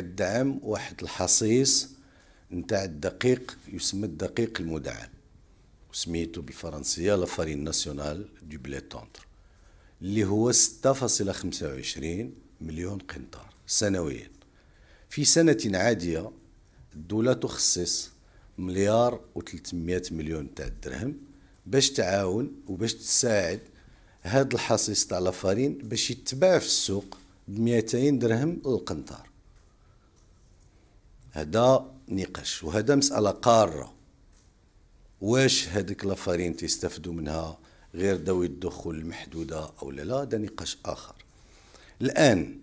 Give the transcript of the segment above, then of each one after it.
الدعم واحد الحصيص نتاع الدقيق يسمى الدقيق المدعم وسميته بالفرنسية لافارين ناسيونال دو بلي اللي هو 6.25 مليون قنطار سنويا في سنة عادية الدولة تخصص مليار و300 مليون تاع الدرهم باش تعاون وباش تساعد هذا الحصيص تاع لافارين باش يتباع في السوق ب 200 درهم القنطار هذا نقاش وهذا مسألة قارة واش هذيك لافارين تستفدوا منها غير ذوي الدخول المحدودة أو لا لا هذا نقاش آخر الآن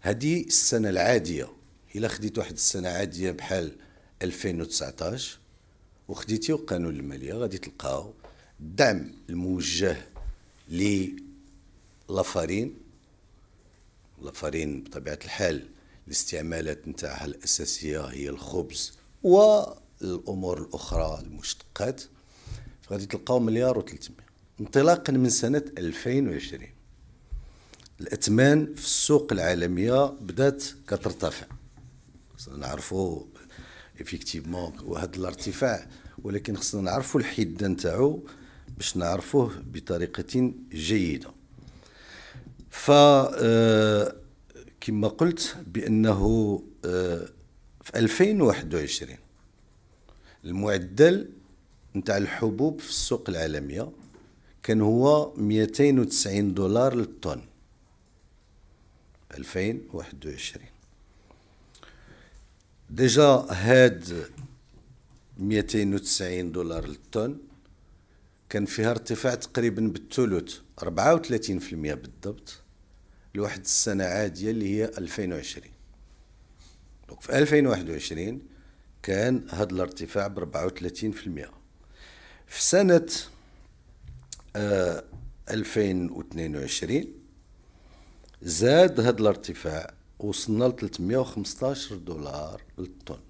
هذه السنة العادية إلا خديت واحد السنة عادية بحال 2019 وخديتي قانون المالية غادي تلقاو الدعم الموجه ل لافارين لافارين بطبيعة الحال الاستعمالات نتاعها الأساسية هي الخبز والأمور الأخرى المشتقات فغادي تلقاو مليار و300 انطلاقا من سنة 2020 الأثمان في السوق العالمية بدات كترتفع خصنا نعرفوا افيكتيفمون وهذا الارتفاع ولكن خصنا نعرفوا الحده نتاعو باش نعرفوه بطريقه جيده ف آه، كما قلت بأنه آه، في 2021 المعدل نتاع الحبوب في السوق العالمية كان هو 290 دولار للطن 2021 ديجا هاد 290 دولار للطن كان فيها ارتفاع تقريبا بالثلث 34% بالضبط لواحد السنة عادية اللي هي 2020 دونك في 2021 كان هذا الارتفاع ب 34% في سنة آه 2022 زاد هذا الارتفاع وصلنا ل 315 دولار للطن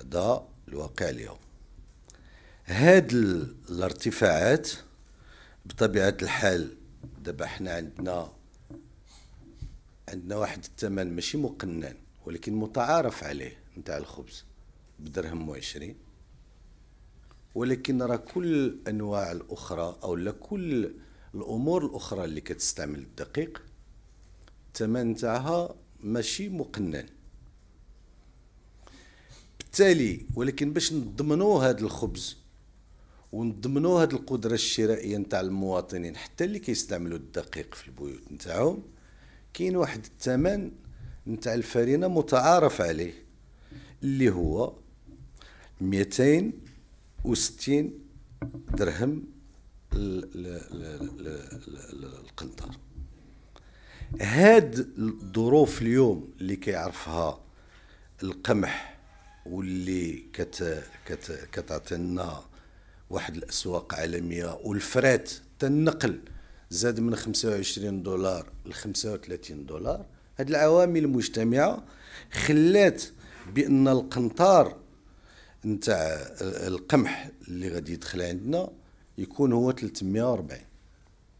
هذا الواقع اليوم هاد الارتفاعات بطبيعة الحال دابا حنا عندنا عندنا واحد الثمن ماشي مقنن ولكن متعارف عليه نتاع الخبز بدرهم وعشرين ولكن راه كل الانواع الاخرى او لكل كل الامور الاخرى اللي كتستعمل الدقيق الثمن تاعها ماشي مقنن بالتالي ولكن باش نضمنوا هذا الخبز ونضمنوا هاد القدره الشرائيه نتاع المواطنين حتى اللي كيستعملوا الدقيق في البيوت نتاعهم كاين واحد الثمن نتاع الفرينه متعارف عليه اللي هو 260 درهم القنطار هاد الظروف اليوم اللي كيعرفها القمح واللي كت كت كتعطي كت واحد الاسواق عالميه والفرات النقل زاد من 25 دولار ل 35 دولار هاد العوامل المجتمعه خلات بان القنطار نتاع القمح اللي غادي يدخل عندنا يكون هو 340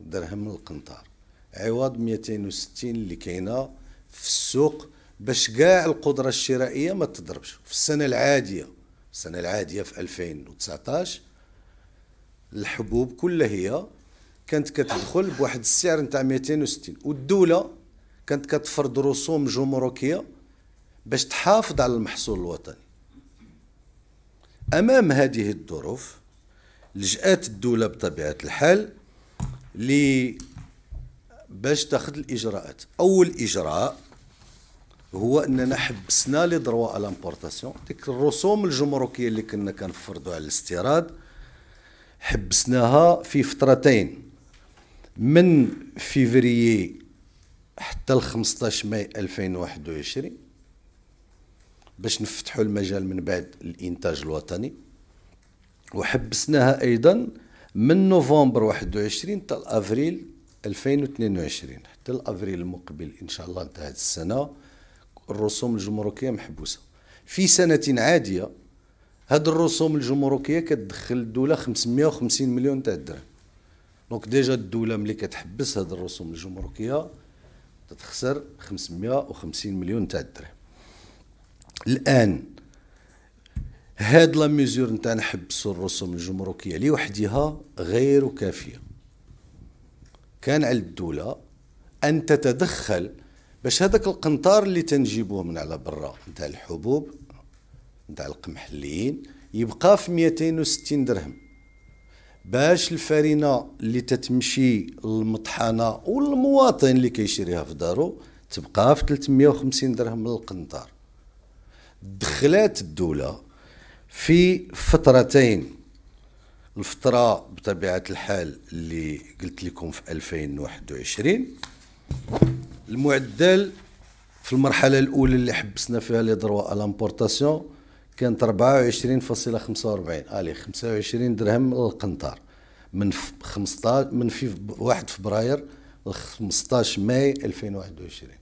درهم القنطار عوض 260 اللي كاينه في السوق باش كاع القدره الشرائيه ما تضربش في السنه العاديه السنه العاديه في 2019 الحبوب كلها هي كانت كتدخل بواحد السعر نتاع 260 والدوله كانت كتفرض رسوم جمركيه باش تحافظ على المحصول الوطني امام هذه الظروف لجات الدوله بطبيعه الحال ل باش تاخذ الاجراءات اول اجراء هو اننا حبسنا لي دروا على ديك الرسوم الجمركيه اللي كنا كنفرضوا على الاستيراد حبسناها في فترتين من فيفريي حتى ل 15 ماي 2021 باش نفتحوا المجال من بعد الانتاج الوطني وحبسناها ايضا من نوفمبر 21 حتى افريل 2022 حتى افريل المقبل ان شاء الله انتهت السنه الرسوم الجمركيه محبوسه في سنه عاديه هاد الرسوم الجمركيه كتدخل الدوله 550 مليون تاع الدرهم دونك ديجا الدوله ملي كتحبس هاد الرسوم الجمركيه تتخسر 550 مليون تاع الدرهم الان هاد لا ميزور نتاع نحبسوا الرسوم الجمركيه لوحدها غير كافيه كان على الدوله ان تتدخل باش هذاك القنطار اللي تنجيبوه من على برا نتاع الحبوب نتاع القمحليين يبقى في 260 درهم باش الفرينه اللي تتمشي للمطحنه والمواطن اللي كيشريها في دارو تبقى في 350 درهم للقنطار دخلات الدوله في فترتين الفتره بطبيعه الحال اللي قلت لكم في 2021 المعدل في المرحله الاولى اللي حبسنا فيها لي دروا على كانت 24.45 الي 25 درهم القنطار من 15 من في 1 فبراير 15 ماي 2021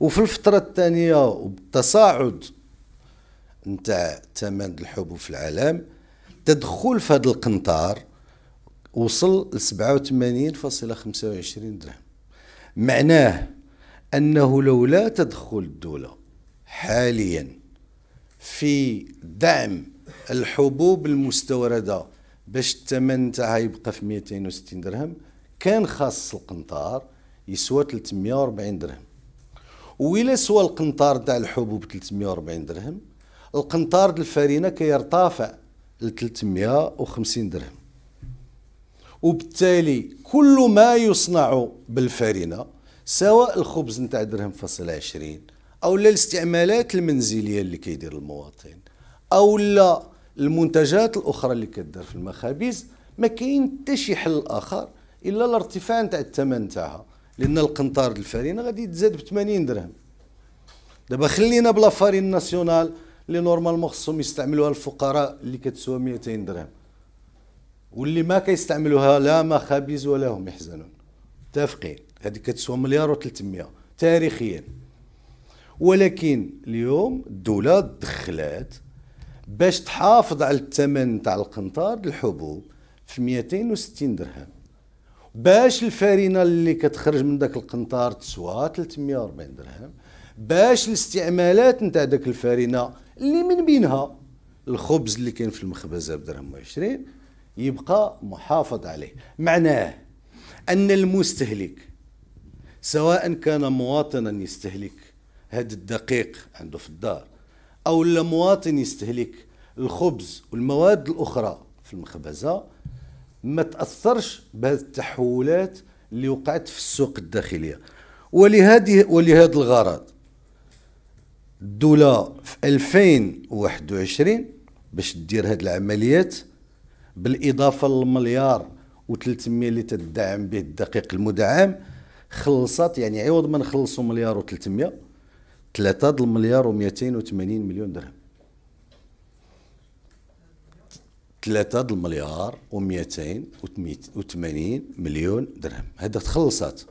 وفي الفتره الثانيه وبالتصاعد نتاع ثمن الحبوب في العالم تدخل في هذا القنطار وصل ل 87.25 درهم معناه انه لولا تدخل الدوله حاليا في دعم الحبوب المستورده باش الثمن تاعها يبقى في 260 درهم كان خاص القنطار يسوى 340 درهم وإلا سوى القنطار تاع الحبوب 340 درهم القنطار د الفرينه كيرتفع ل 350 درهم وبالتالي كل ما يصنع بالفرينه سواء الخبز نتاع درهم فاصل 20 او للاستعمالات المنزليه اللي كيدير المواطن او لا المنتجات الاخرى اللي كدار في المخابز ما كاين حتى شي حل اخر الا الارتفاع تاع الثمن تاعها لان القنطار الفارينه غادي تزاد ب 80 درهم دابا خلينا بلا فارين ناسيونال اللي نورمالمون خصهم يستعملوها الفقراء اللي كتسوى 200 درهم واللي ما كيستعملوها لا مخابز ولا هم يحزنون متفقين هذه كتسوى مليار و300 تاريخيا ولكن اليوم الدوله دخلات باش تحافظ على الثمن تاع القنطار الحبوب في 260 درهم باش الفارينه اللي كتخرج من داك القنطار تسوى 340 درهم باش الاستعمالات نتاع داك الفارينه اللي من بينها الخبز اللي كان في المخبزه بدرهم و20 يبقى محافظ عليه معناه ان المستهلك سواء كان مواطنا يستهلك هاد الدقيق عنده في الدار او المواطن يستهلك الخبز والمواد الاخرى في المخبزه ما تاثرش بهذه التحولات اللي وقعت في السوق الداخليه ولهذه ولهذا الغرض الدوله في 2021 باش دير هذه العمليات بالاضافه للمليار و300 اللي تدعم به الدقيق المدعم خلصت يعني عوض ما نخلصوا مليار و300 3 د المليار و280 مليون درهم 3 د المليار و280 مليون درهم هذا تخلصات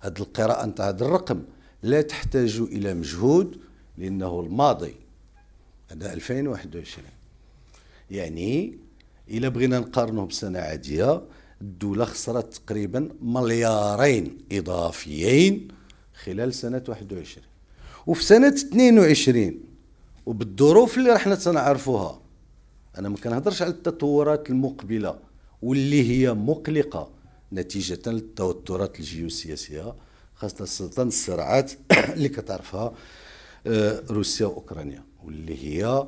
هذه القراءة نتاع هذا الرقم لا تحتاج إلى مجهود لأنه الماضي هذا 2021 يعني إلا بغينا نقارنه بسنة عادية الدولة خسرت تقريبا مليارين إضافيين خلال سنة 21 وفي سنه 22 وبالظروف اللي رحنا تنعرفوها انا ما كنهضرش على التطورات المقبله واللي هي مقلقه نتيجه للتوترات الجيوسياسيه خاصه الصراعات اللي كتعرفها آه، روسيا واوكرانيا واللي هي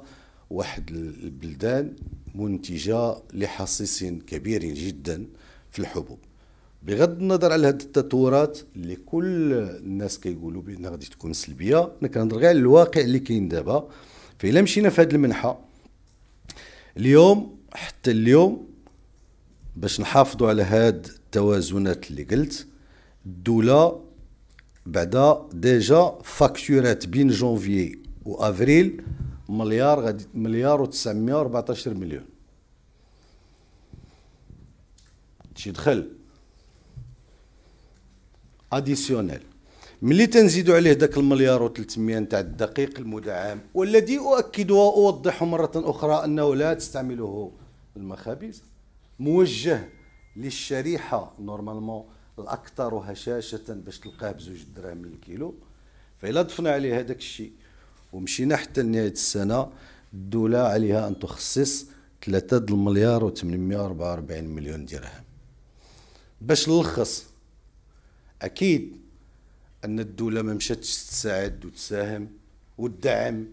واحد البلدان منتجه لحصيص كبير جدا في الحبوب بغض النظر على هاد التطورات اللي كل الناس كيقولوا بان غادي تكون سلبيه انا كنهضر غير على الواقع اللي كاين دابا فإلا مشينا في هاد المنحه اليوم حتى اليوم باش نحافظوا على هاد التوازنات اللي قلت الدوله بعدا ديجا فاكتورات بين جونفيي وافريل مليار غادي مليار و914 مليون شي دخل اديسيونيل ملي تنزيدوا عليه ذاك المليار و300 تاع الدقيق المدعم والذي اؤكد واوضح مره اخرى انه لا تستعمله المخابز موجه للشريحه نورمالمون الاكثر هشاشه باش تلقاه بزوج دراهم للكيلو فإلا ضفنا عليه هذاك الشيء ومشينا حتى نهايه السنه الدوله عليها ان تخصص 3 المليار و 844 مليون درهم باش نلخص اكيد ان الدوله ما مشاتش تساعد وتساهم وتدعم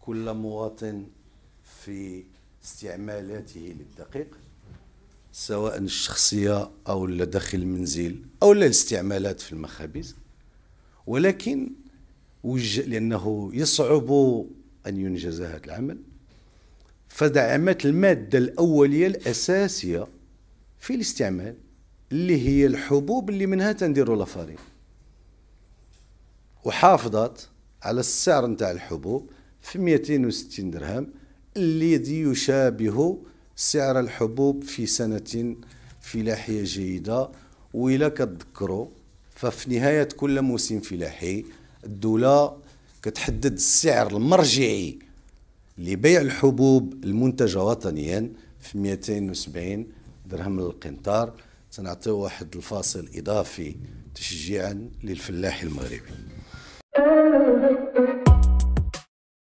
كل مواطن في استعمالاته للدقيق سواء الشخصيه او داخل المنزل او الاستعمالات في المخابز ولكن وجه لانه يصعب ان ينجز هذا العمل فدعمت الماده الاوليه الاساسيه في الاستعمال اللي هي الحبوب اللي منها تنديروا لافارين وحافظت على السعر نتاع الحبوب في 260 درهم الذي يشابه سعر الحبوب في سنة فلاحية جيدة وإلا كتذكروا ففي نهاية كل موسم فلاحي الدولة كتحدد السعر المرجعي لبيع الحبوب المنتجة وطنيا في 270 درهم للقنطار سنعطيه واحد الفاصل إضافي تشجيعا للفلاح المغربي